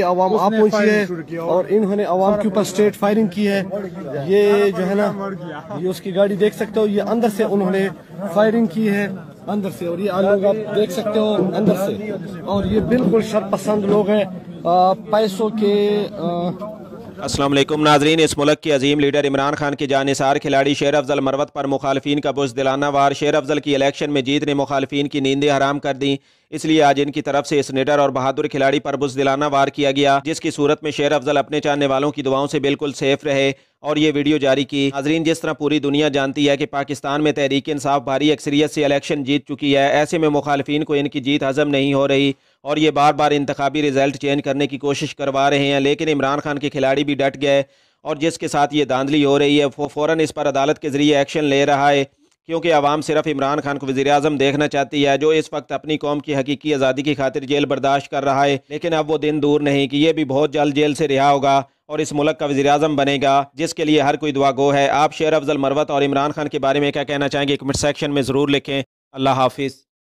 के आप पहुंची है और इन्होंने आवाम के ऊपर स्ट्रेट फायरिंग की है ये जो है ना ये उसकी गाड़ी देख सकते हो ये अंदर से उन्होंने फायरिंग की है अंदर से और ये लोग आप देख सकते हो अंदर से और ये बिल्कुल शर पसंद लोग हैं पैसों के आ, असलम नाजरीन इस मुल्क के अजीम लीडर इमरान खान के जानसार खिलाड़ी शेर अफजल मरवत पर मुखालफी का बुज दिलाना वार शेर अफजल की इलेक्शन में जीत ने मुखालफी की नींदें हराम कर दी इसलिए आज इनकी तरफ से इस निडर और बहादुर खिलाड़ी पर बुज दिलाना वार किया गया जिसकी सूरत में शेर अफजल अपने चाहने वालों की दुआओं से बिल्कुल सेफ रहे और ये वीडियो जारी की नाजरीन जिस तरह पूरी दुनिया जानती है कि पाकिस्तान में तहरीक इंसाफ भारी अक्सरियत से इलेक्शन जीत चुकी है ऐसे में मुखालफी को इनकी जीत हजम नहीं हो रही और ये बार बार इंतबी रिजल्ट चेंज करने की कोशिश करवा रहे हैं लेकिन इमरान खान के खिलाड़ी भी डट गए और जिसके साथ ये धांधली हो रही है वो फ़ौर इस पर अदालत के ज़रिए एक्शन ले रहा है क्योंकि आवाम सिर्फ इमरान खान को वजी अजम देखना चाहती है जो इस वक्त अपनी कौम की हकीकी आज़ादी की खातिर जेल बर्दाश्त कर रहा है लेकिन अब वो दिन दूर नहीं कि यह भी बहुत जल्द जेल से रिहा होगा और इस मुल्क का वजी अजम बनेगा जिसके लिए हर कोई दुआ गो है आप शेर अफजल मरवत और इमरान खान के बारे में क्या कहना चाहेंगे कमेंट सेक्शन में ज़रूर लिखें अल्लाह हाफिज़